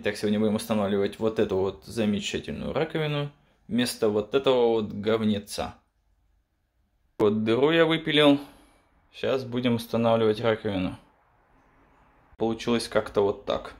Итак, сегодня будем устанавливать вот эту вот замечательную раковину вместо вот этого вот говнеца. Вот дыру я выпилил. Сейчас будем устанавливать раковину. Получилось как-то вот так.